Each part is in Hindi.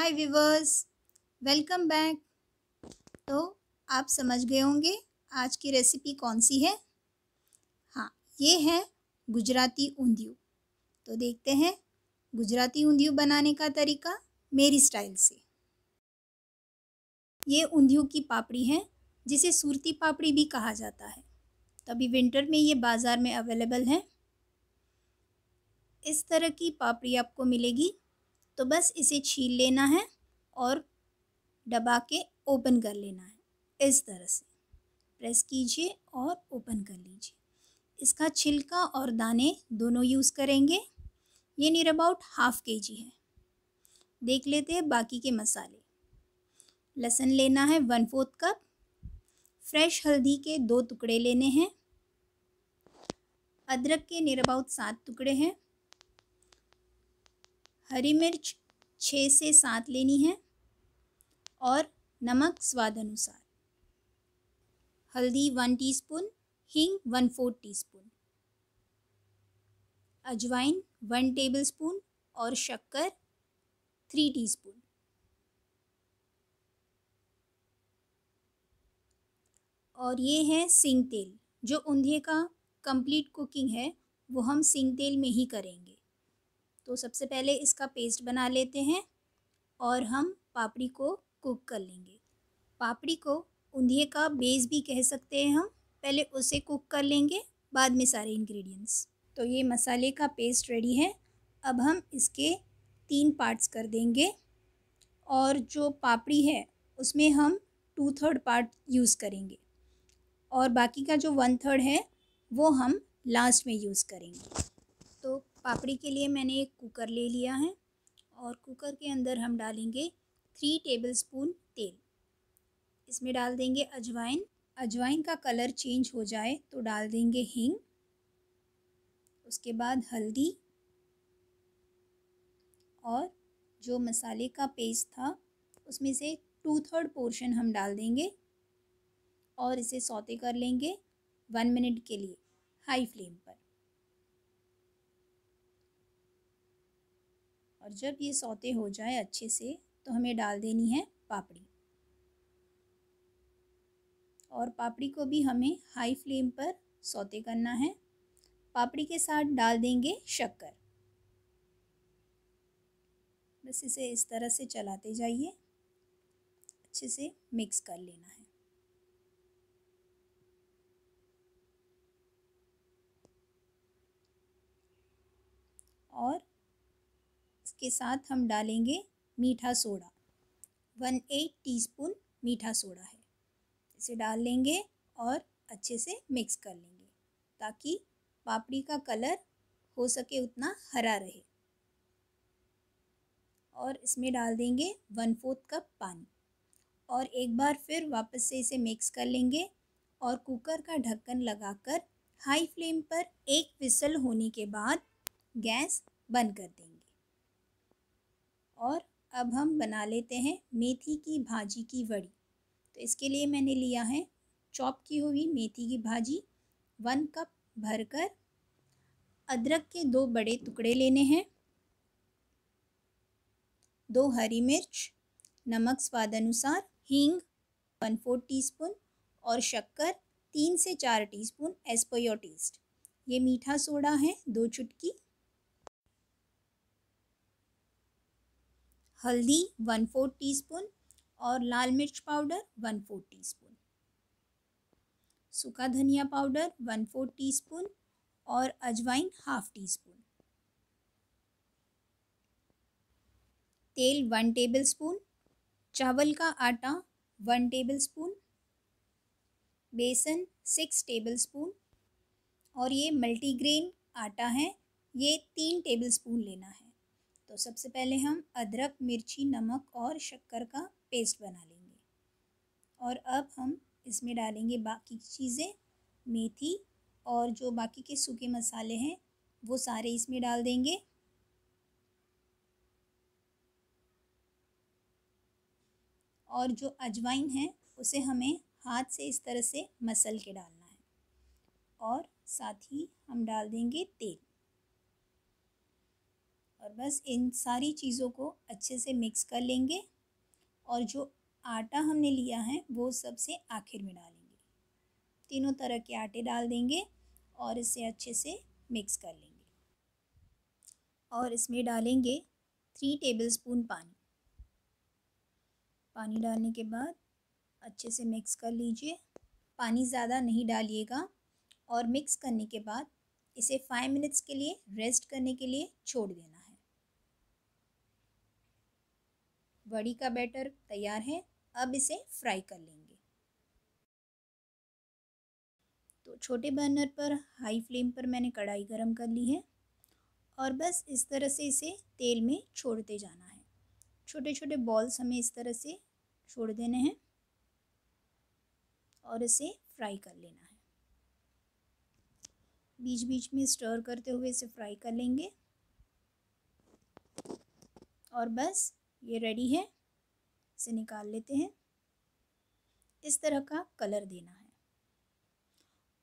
हाय विवर्स वेलकम बैक तो आप समझ गए होंगे आज की रेसिपी कौन सी है हाँ ये है गुजराती ऊंधियू तो देखते हैं गुजराती ऊंधियू बनाने का तरीका मेरी स्टाइल से ये ऊंधियू की पापड़ी है जिसे सूरती पापड़ी भी कहा जाता है तो अभी विंटर में ये बाज़ार में अवेलेबल है इस तरह की पापड़ी आपको मिलेगी तो बस इसे छील लेना है और दबा के ओपन कर लेना है इस तरह से प्रेस कीजिए और ओपन कर लीजिए इसका छिलका और दाने दोनों यूज़ करेंगे ये नियर अबाउट हाफ़ के जी है देख लेते हैं बाकी के मसाले लहसुन लेना है वन फोर्थ कप फ्रेश हल्दी के दो टुकड़े लेने हैं अदरक के नियर अबाउट सात टुकड़े हैं हरी मिर्च छः से सात लेनी है और नमक स्वाद अनुसार हल्दी वन टीस्पून हींग वन फोर्थ टीस्पून अजवाइन वन टेबलस्पून और शक्कर थ्री टीस्पून और ये है सिंग तेल जो ऊंधे का कंप्लीट कुकिंग है वो हम सिंग तेल में ही करेंगे तो सबसे पहले इसका पेस्ट बना लेते हैं और हम पापड़ी को कुक कर लेंगे पापड़ी को उंधिये का बेस भी कह सकते हैं हम पहले उसे कुक कर लेंगे बाद में सारे इंग्रेडिएंट्स तो ये मसाले का पेस्ट रेडी है अब हम इसके तीन पार्ट्स कर देंगे और जो पापड़ी है उसमें हम टू थर्ड पार्ट यूज़ करेंगे और बाकी का जो वन थर्ड है वो हम लास्ट में यूज़ करेंगे पापड़ी के लिए मैंने एक कुकर ले लिया है और कुकर के अंदर हम डालेंगे थ्री टेबलस्पून तेल इसमें डाल देंगे अजवाइन अजवाइन का कलर चेंज हो जाए तो डाल देंगे हींग उसके बाद हल्दी और जो मसाले का पेस्ट था उसमें से टू थर्ड पोर्शन हम डाल देंगे और इसे सौते कर लेंगे वन मिनट के लिए हाई फ्लेम पर और जब ये सौते हो जाए अच्छे से तो हमें डाल देनी है पापड़ी और पापड़ी को भी हमें हाई फ्लेम पर सौते करना है पापड़ी के साथ डाल देंगे शक्कर बस इसे इस तरह से चलाते जाइए अच्छे से मिक्स कर लेना है और के साथ हम डालेंगे मीठा सोडा वन एट टीस्पून मीठा सोडा है इसे डाल लेंगे और अच्छे से मिक्स कर लेंगे ताकि पापड़ी का कलर हो सके उतना हरा रहे और इसमें डाल देंगे वन फोर्थ कप पानी और एक बार फिर वापस से इसे मिक्स कर लेंगे और कुकर का ढक्कन लगाकर हाई फ्लेम पर एक विसल होने के बाद गैस बंद कर देंगे और अब हम बना लेते हैं मेथी की भाजी की वड़ी तो इसके लिए मैंने लिया है चॉप की हुई मेथी की भाजी वन कप भरकर अदरक के दो बड़े टुकड़े लेने हैं दो हरी मिर्च नमक स्वाद अनुसार हींग वन फोर टीस्पून और शक्कर तीन से चार टीस्पून स्पून एस्पोयोटीस्ट टेस्ट ये मीठा सोडा है दो चुटकी हल्दी वन फोर्थ टी स्पून और लाल मिर्च powder one fourth teaspoon सूखा धनिया powder one fourth teaspoon और अजवाइन हाफ टी स्पून तेल वन टेबल स्पून चावल का आटा वन टेबल स्पून बेसन सिक्स टेबल स्पून और ये मल्टीग्रेन आटा है ये तीन टेबल स्पून लेना है तो सबसे पहले हम अदरक मिर्ची नमक और शक्कर का पेस्ट बना लेंगे और अब हम इसमें डालेंगे बाकी की चीज़ें मेथी और जो बाकी के सूखे मसाले हैं वो सारे इसमें डाल देंगे और जो अजवाइन है उसे हमें हाथ से इस तरह से मसल के डालना है और साथ ही हम डाल देंगे तेल और बस इन सारी चीज़ों को अच्छे से मिक्स कर लेंगे और जो आटा हमने लिया है वो सबसे आखिर में डालेंगे तीनों तरह के आटे डाल देंगे और इसे अच्छे से मिक्स कर लेंगे और इसमें डालेंगे थ्री टेबलस्पून पानी पानी डालने के बाद अच्छे से मिक्स कर लीजिए पानी ज़्यादा नहीं डालिएगा और मिक्स करने के बाद इसे फाइव मिनट्स के लिए रेस्ट करने के लिए छोड़ देना वड़ी का बैटर तैयार है अब इसे फ्राई कर लेंगे तो छोटे बर्नर पर हाई फ्लेम पर मैंने कढ़ाई गरम कर ली है और बस इस तरह से इसे तेल में छोड़ते जाना है छोटे छोटे बॉल्स हमें इस तरह से छोड़ देने हैं और इसे फ्राई कर लेना है बीच बीच में स्टर करते हुए इसे फ्राई कर लेंगे और बस ये रेडी है इसे निकाल लेते हैं इस तरह का कलर देना है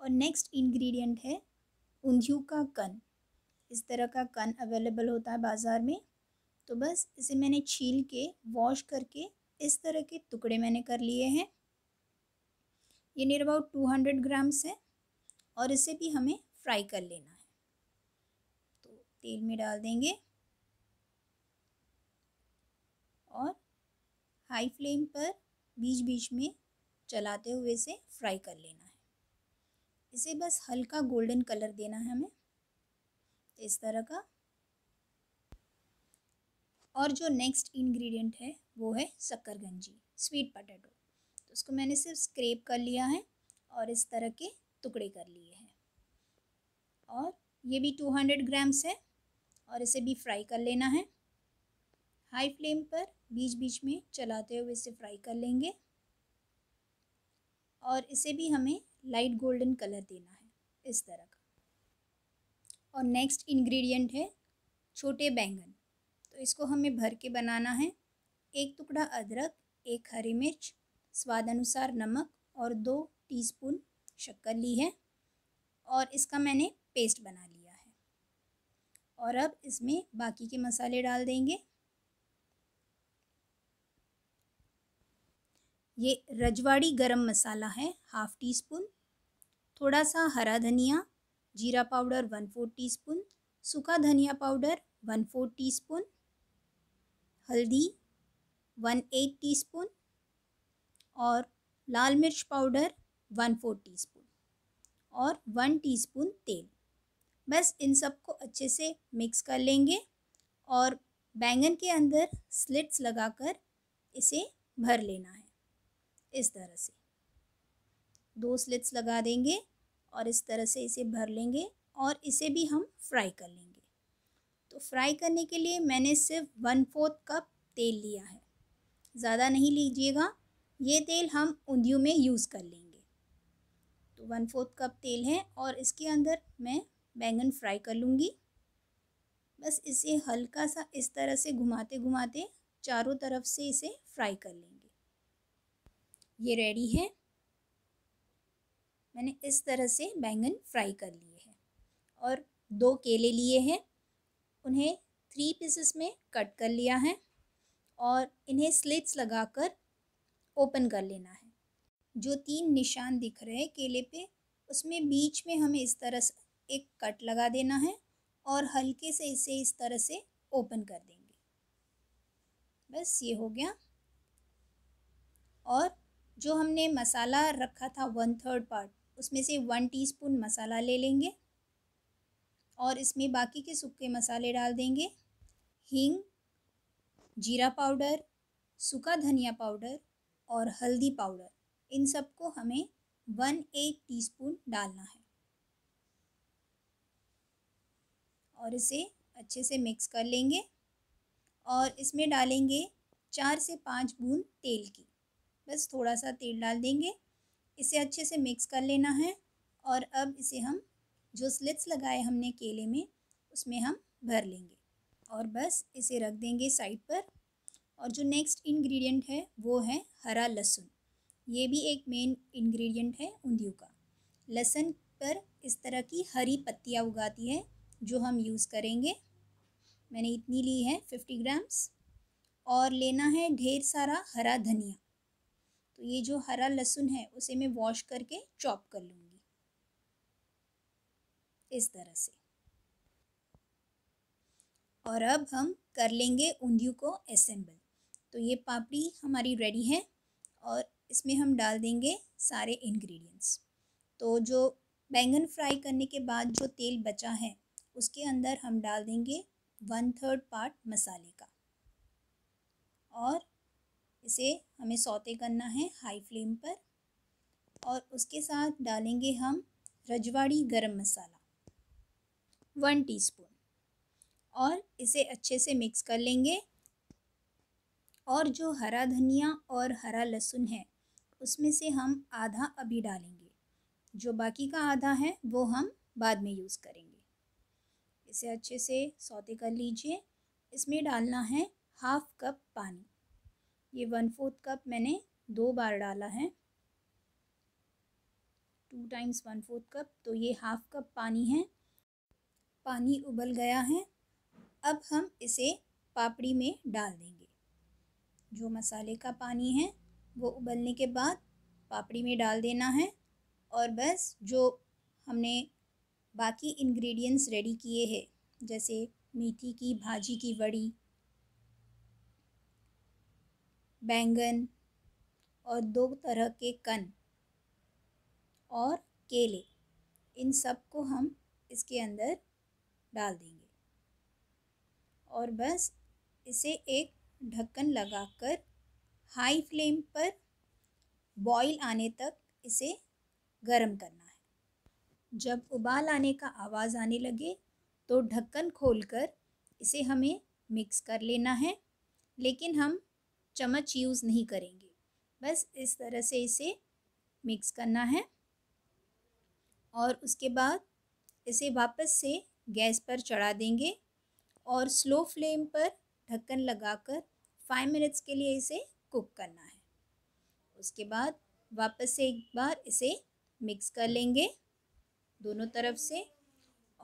और नेक्स्ट इंग्रेडिएंट है उंधियों का कन इस तरह का कन अवेलेबल होता है बाज़ार में तो बस इसे मैंने छील के वॉश करके इस तरह के टुकड़े मैंने कर लिए हैं ये near about two hundred grams है और इसे भी हमें फ्राई कर लेना है तो तेल में डाल देंगे और हाई फ्लेम पर बीच बीच में चलाते हुए इसे फ्राई कर लेना है इसे बस हल्का गोल्डन कलर देना है हमें इस तरह का और जो नेक्स्ट इंग्रेडिएंट है वो है शक्कर गंजी स्वीट पटेटो तो उसको मैंने सिर्फ स्क्रेप कर लिया है और इस तरह के टुकड़े कर लिए हैं और ये भी टू हंड्रेड ग्राम्स है और इसे भी फ्राई कर लेना है हाई फ्लेम पर बीच बीच में चलाते हुए इसे फ्राई कर लेंगे और इसे भी हमें लाइट गोल्डन कलर देना है इस तरह का और नेक्स्ट इंग्रेडिएंट है छोटे बैंगन तो इसको हमें भर के बनाना है एक टुकड़ा अदरक एक हरी मिर्च स्वाद अनुसार नमक और दो टीस्पून शक्कर ली है और इसका मैंने पेस्ट बना लिया है और अब इसमें बाकी के मसाले डाल देंगे ये रजवाड़ी गरम मसाला है हाफ़ टी स्पून थोड़ा सा हरा धनिया जीरा powder one four teaspoon सूखा धनिया powder one four teaspoon हल्दी वन एट टी स्पून और लाल मिर्च powder one four teaspoon और वन टी स्पून तेल बस इन सबको अच्छे से मिक्स कर लेंगे और बैंगन के अंदर स्लिट्स लगाकर इसे भर लेना है इस तरह से दो स्लिट्स लगा देंगे और इस तरह से इसे भर लेंगे और इसे भी हम फ्राई कर लेंगे तो फ्राई करने के लिए मैंने सिर्फ वन फोर्थ कप तेल लिया है ज़्यादा नहीं लीजिएगा ये तेल हम उंधियों में यूज़ कर लेंगे तो वन फोर्थ कप तेल है और इसके अंदर मैं बैंगन फ्राई कर लूँगी बस इसे हल्का सा इस तरह से घुमाते घुमाते चारों तरफ से इसे फ्राई कर लेंगे ये रेडी है मैंने इस तरह से बैंगन फ्राई कर लिए हैं और दो केले लिए हैं उन्हें थ्री पीसेस में कट कर लिया है और इन्हें स्लिट्स लगाकर ओपन कर लेना है जो तीन निशान दिख रहे हैं केले पे उसमें बीच में हमें इस तरह से एक कट लगा देना है और हल्के से इसे इस तरह से ओपन कर देंगे बस ये हो गया और जो हमने मसाला रखा था वन थर्ड पार्ट उसमें से वन टीस्पून मसाला ले लेंगे और इसमें बाकी के सूखे मसाले डाल देंगे हींग जीरा पाउडर सूखा धनिया पाउडर और हल्दी पाउडर इन सबको हमें वन एट टीस्पून डालना है और इसे अच्छे से मिक्स कर लेंगे और इसमें डालेंगे चार से पाँच बूंद तेल की बस थोड़ा सा तेल डाल देंगे इसे अच्छे से मिक्स कर लेना है और अब इसे हम जो स्लिट्स लगाए हमने केले में उसमें हम भर लेंगे और बस इसे रख देंगे साइड पर और जो नेक्स्ट इंग्रेडिएंट है वो है हरा लहसुन ये भी एक मेन इंग्रेडिएंट है उंधियों का लहसुन पर इस तरह की हरी पत्तियाँ उगाती है जो हम यूज़ करेंगे मैंने इतनी ली है फिफ्टी ग्राम्स और लेना है ढेर सारा हरा धनिया तो ये जो हरा लहसुन है उसे मैं वॉश करके चॉप कर लूँगी इस तरह से और अब हम कर लेंगे ऊंधियों को असेंबल तो ये पापड़ी हमारी रेडी है और इसमें हम डाल देंगे सारे इंग्रेडिएंट्स तो जो बैंगन फ्राई करने के बाद जो तेल बचा है उसके अंदर हम डाल देंगे वन थर्ड पार्ट मसाले का और इसे हमें सौते करना है हाई फ्लेम पर और उसके साथ डालेंगे हम रजवाड़ी गरम मसाला वन टीस्पून और इसे अच्छे से मिक्स कर लेंगे और जो हरा धनिया और हरा लहसुन है उसमें से हम आधा अभी डालेंगे जो बाकी का आधा है वो हम बाद में यूज़ करेंगे इसे अच्छे से सौते कर लीजिए इसमें डालना है हाफ कप पानी ये वन फोर्थ कप मैंने दो बार डाला है two times one fourth cup तो ये हाफ कप पानी है पानी उबल गया है अब हम इसे पापड़ी में डाल देंगे जो मसाले का पानी है वो उबलने के बाद पापड़ी में डाल देना है और बस जो हमने बाकी इंग्रेडिएंट्स रेडी किए हैं जैसे मेथी की भाजी की वड़ी बैंगन और दो तरह के कन और केले इन सब को हम इसके अंदर डाल देंगे और बस इसे एक ढक्कन लगाकर हाई फ्लेम पर बॉईल आने तक इसे गर्म करना है जब उबाल आने का आवाज़ आने लगे तो ढक्कन खोलकर इसे हमें मिक्स कर लेना है लेकिन हम चम्मच यूज़ नहीं करेंगे बस इस तरह से इसे मिक्स करना है और उसके बाद इसे वापस से गैस पर चढ़ा देंगे और स्लो फ्लेम पर ढक्कन लगाकर फाइव मिनट्स के लिए इसे कुक करना है उसके बाद वापस से एक बार इसे मिक्स कर लेंगे दोनों तरफ से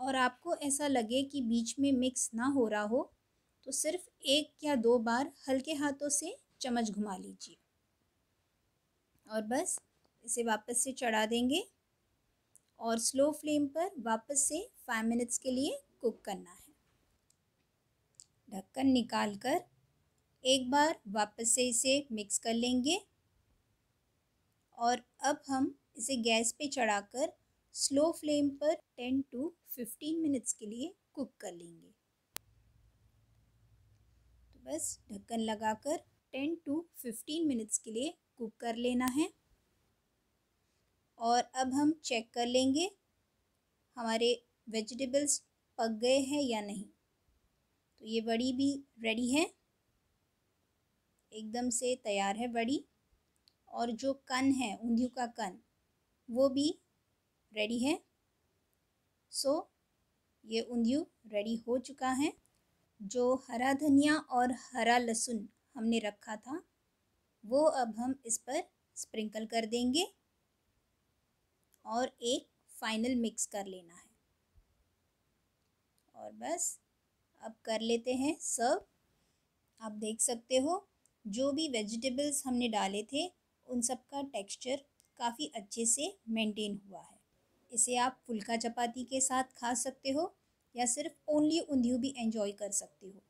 और आपको ऐसा लगे कि बीच में मिक्स ना हो रहा हो तो सिर्फ एक या दो बार हल्के हाथों से चम्मच घुमा लीजिए और बस इसे वापस से चढ़ा देंगे और स्लो फ्लेम पर वापस से फाइव मिनट्स के लिए कुक करना है ढक्कन निकाल कर एक बार वापस से इसे मिक्स कर लेंगे और अब हम इसे गैस पे चढ़ाकर स्लो फ्लेम पर टेन टू फिफ्टीन मिनट्स के लिए कुक कर लेंगे बस ढक्कन लगाकर टेन टू फिफ्टीन मिनट्स के लिए कुक कर लेना है और अब हम चेक कर लेंगे हमारे वेजिटेबल्स पक गए हैं या नहीं तो ये बड़ी भी रेडी है एकदम से तैयार है बड़ी और जो कन है ऊंधियों का कन वो भी रेडी है सो so, ये ऊंधियों रेडी हो चुका है जो हरा धनिया और हरा लहसुन हमने रखा था वो अब हम इस पर स्प्रिंकल कर देंगे और एक फाइनल मिक्स कर लेना है और बस अब कर लेते हैं सर्व आप देख सकते हो जो भी वेजिटेबल्स हमने डाले थे उन सब का टेक्सचर काफ़ी अच्छे से मेंटेन हुआ है इसे आप फुल्का चपाती के साथ खा सकते हो या सिर्फ ओनली उंधियू भी एंजॉय कर सकते हो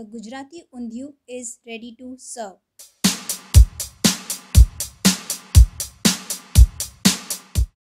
the Gujarati undhiyu is ready to serve